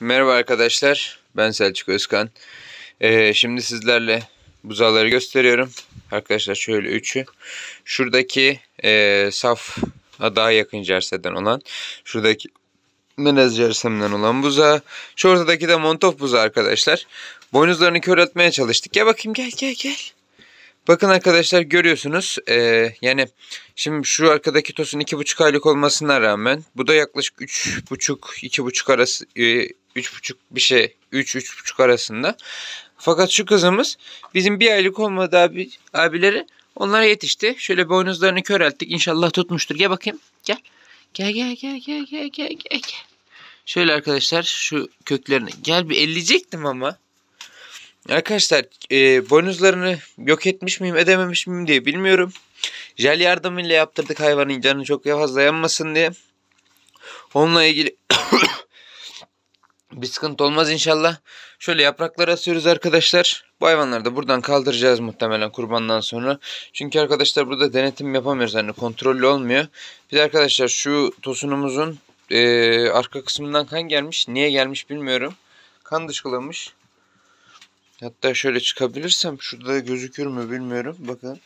Merhaba arkadaşlar, ben Selçuk Özkan. Ee, şimdi sizlerle buzaları gösteriyorum. Arkadaşlar şöyle üçü. Şuradaki e, saf daha yakın cerseden olan. Şuradaki Menez cersemden olan buza. Şu ortadaki de montof buza arkadaşlar. Boynuzlarını köreltmeye çalıştık. Gel bakayım gel gel gel. Bakın arkadaşlar görüyorsunuz e, yani şimdi şu arkadaki tosun 2,5 aylık olmasına rağmen bu da yaklaşık 3,5-2,5 arası e, 3,5 bir şey 3-3,5 arasında. Fakat şu kızımız bizim bir aylık olmadı abi, abileri onlara yetişti. Şöyle boynuzlarını körelttik inşallah tutmuştur. Gel bakayım gel. Gel gel gel gel gel gel gel. Şöyle arkadaşlar şu köklerini gel bir elleyecektim ama. Arkadaşlar e, boynuzlarını yok etmiş miyim edememiş miyim diye bilmiyorum. Jel yardımıyla yaptırdık hayvanın canı çok fazla yanmasın diye. Onunla ilgili bir sıkıntı olmaz inşallah. Şöyle yaprakları asıyoruz arkadaşlar. Bu hayvanları da buradan kaldıracağız muhtemelen kurbandan sonra. Çünkü arkadaşlar burada denetim yapamıyoruz. Yani kontrollü olmuyor. Bir arkadaşlar şu tosunumuzun e, arka kısmından kan gelmiş. Niye gelmiş bilmiyorum. Kan dışkılamış. Hatta şöyle çıkabilirsem şurada gözükür mü bilmiyorum. Bakın.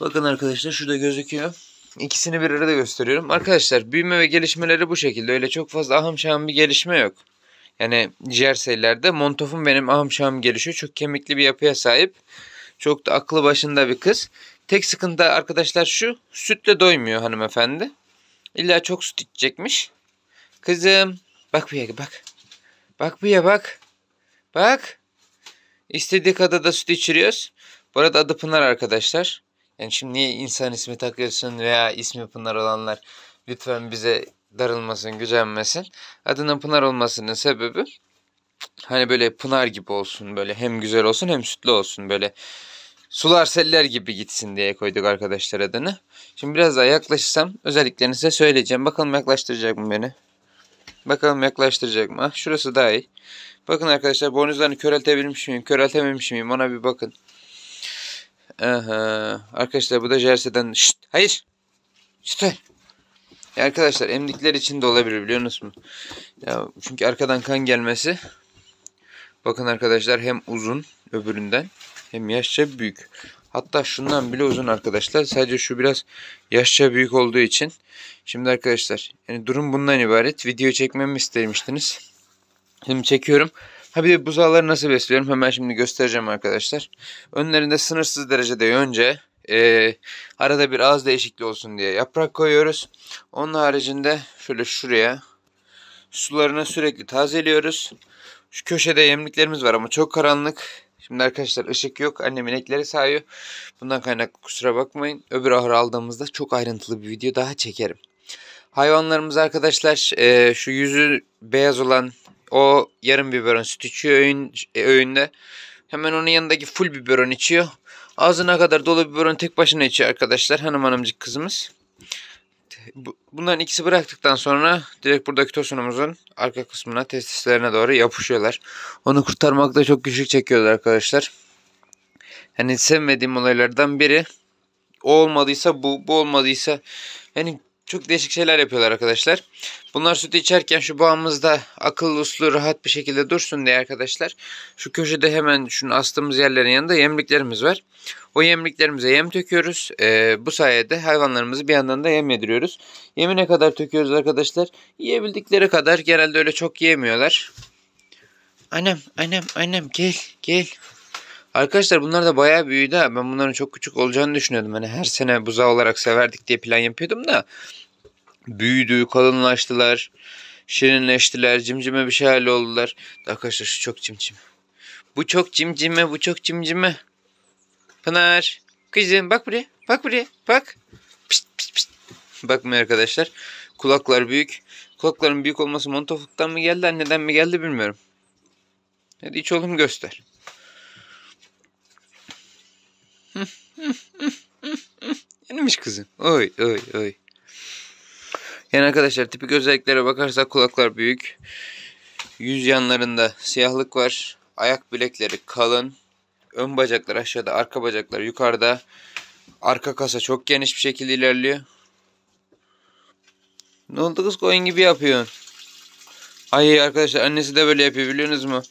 Bakın arkadaşlar şurada gözüküyor. İkisini bir arada gösteriyorum. Arkadaşlar büyüme ve gelişmeleri bu şekilde. Öyle çok fazla ahım şahım bir gelişme yok. Yani jersellerde montofum benim ahım şahım gelişiyor. Çok kemikli bir yapıya sahip. Çok da aklı başında bir kız. Tek sıkıntı arkadaşlar şu. Sütle doymuyor hanımefendi. İlla çok süt içecekmiş. Kızım bak buraya bak. Bak buraya bak. Bak. İstediği kadar da süt içiriyoruz. Bu arada adı Pınar arkadaşlar. Yani şimdi niye insan ismi takıyorsun veya ismi Pınar olanlar lütfen bize darılmasın, gücenmesin. Adının Pınar olmasının sebebi hani böyle Pınar gibi olsun böyle hem güzel olsun hem sütlü olsun böyle sular seller gibi gitsin diye koyduk arkadaşlar adını. Şimdi biraz daha yaklaşırsam özelliklerini size söyleyeceğim. Bakalım yaklaştıracak mı beni? Bakalım yaklaştıracak mı? Şurası daha iyi. Bakın arkadaşlar boynuzlarını köreltebilmiş miyim? Köreltememiş miyim? Bana bir bakın. Aha. Arkadaşlar bu da jerseden. Şşt. Hayır. Şşt. Ya arkadaşlar emdikler için de olabilir biliyor musunuz? Ya çünkü arkadan kan gelmesi. Bakın arkadaşlar hem uzun öbüründen hem yaşça büyük. Hatta şundan bile uzun arkadaşlar. Sadece şu biraz yaşça büyük olduğu için. Şimdi arkadaşlar yani durum bundan ibaret. Video çekmemi istemiştiniz. Şimdi çekiyorum. Ha bir de buzağları nasıl besliyorum hemen şimdi göstereceğim arkadaşlar. Önlerinde sınırsız derecede önce, E, arada bir az değişikliği olsun diye yaprak koyuyoruz. Onun haricinde şöyle şuraya sularını sürekli tazeliyoruz. Şu köşede yemliklerimiz var ama çok karanlık. Şimdi arkadaşlar ışık yok. Annemin ekleri sayıyor Bundan kaynaklı kusura bakmayın. Öbür ahır aldığımızda çok ayrıntılı bir video daha çekerim. Hayvanlarımız arkadaşlar e, şu yüzü beyaz olan o yarım biberon süt içiyor öğün, e, öğünde. Hemen onun yanındaki full biberon içiyor. Ağzına kadar dolu biberon tek başına içiyor arkadaşlar hanım hanımcık kızımız bunların ikisi bıraktıktan sonra direkt burada tosunumuzun arka kısmına testislerine doğru yapışıyorlar. Onu kurtarmakta çok güçlük çekiyorlar arkadaşlar. Hani sevmediğim olaylardan biri o olmadıysa bu, bu olmadıysa yani çok değişik şeyler yapıyorlar arkadaşlar. Bunlar sütü içerken şu bağımızda akıllı uslu rahat bir şekilde dursun diye arkadaşlar. Şu köşede hemen şunu astığımız yerlerin yanında yemliklerimiz var. O yemliklerimize yem töküyoruz. E, bu sayede hayvanlarımızı bir yandan da yem yediriyoruz. Yemi ne kadar töküyoruz arkadaşlar? Yiyebildikleri kadar. Genelde öyle çok yiyemiyorlar. Annem, annem, annem gel, gel. Arkadaşlar bunlar da bayağı büyüdü. Ben bunların çok küçük olacağını düşünüyordum. Hani her sene buzağı olarak severdik diye plan yapıyordum da. Büyüdü, kalınlaştılar, şirinleştiler, cimcime bir şeyler oldular. Arkadaşlar şu çok cimcime. Bu çok cimcime, bu çok cimcime. Pınar. Kızım bak buraya. Bak buraya. Bak. Pişt, pişt, pişt. Bakmayın arkadaşlar. Kulaklar büyük. Kulakların büyük olması montofluktan mı geldi neden mi geldi bilmiyorum. Hadi iç oğlum göster. Yenilmiş kızım. Oy oy oy. Yani arkadaşlar tipik özelliklere bakarsak kulaklar büyük. Yüz yanlarında siyahlık var. Ayak bilekleri kalın. Ön bacaklar aşağıda, arka bacaklar yukarıda. Arka kasa çok geniş bir şekilde ilerliyor. Ne oldu kız koyun gibi yapıyorsun? Ay arkadaşlar annesi de böyle yapıyor biliyorsunuz mu?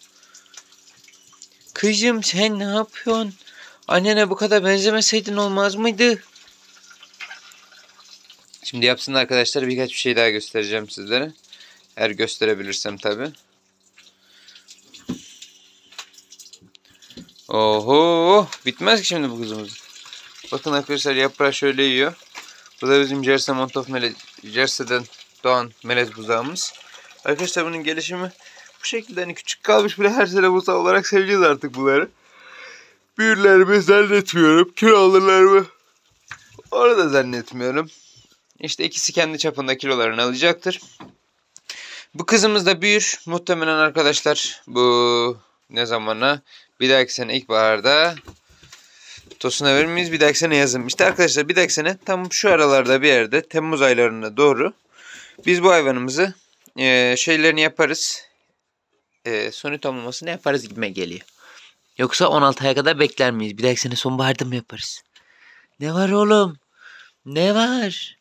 Kızım sen ne yapıyorsun? Annene bu kadar benzemeseydin olmaz mıydı? Şimdi yapsın arkadaşlar birkaç bir şey daha göstereceğim sizlere. Eğer gösterebilirsem tabii. Oho. Bitmez ki şimdi bu kızımız. Bakın arkadaşlar yaprağı şöyle yiyor. Bu da bizim Jersey Montof melez, Jerse'den doğan melez buzağımız. Arkadaşlar bunun gelişimi bu şekilde hani küçük kalmış bile her sene buzağı olarak seveceğiz artık bunları. Büyürler zannetmiyorum. Kilo alırlar mı? Orada zannetmiyorum. İşte ikisi kendi çapında kilolarını alacaktır. Bu kızımız da büyür. Muhtemelen arkadaşlar bu ne zamana bir dahaki sene ilkbaharda Tosuna verir miyiz? Bir dahaki sene yazın. İşte arkadaşlar bir dahaki sene tam şu aralarda bir yerde Temmuz aylarına doğru biz bu hayvanımızı e, şeylerini yaparız. E, suni tamlamasını yaparız gibime geliyor. Yoksa 16 aya kadar bekler miyiz? Bir dahaki sene sonbaharda mı yaparız? Ne var oğlum? Ne var?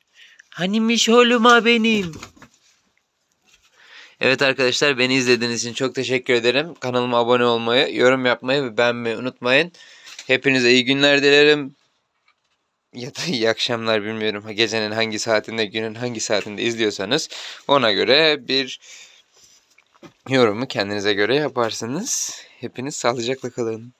Hanimiş oğluma benim? Evet arkadaşlar beni izlediğiniz için çok teşekkür ederim. Kanalıma abone olmayı, yorum yapmayı ve beğenmeyi unutmayın. Hepinize iyi günler dilerim. Ya da iyi akşamlar bilmiyorum. Gecenin hangi saatinde, günün hangi saatinde izliyorsanız ona göre bir yorumu kendinize göre yaparsınız. Hepiniz sağlıcakla kalın.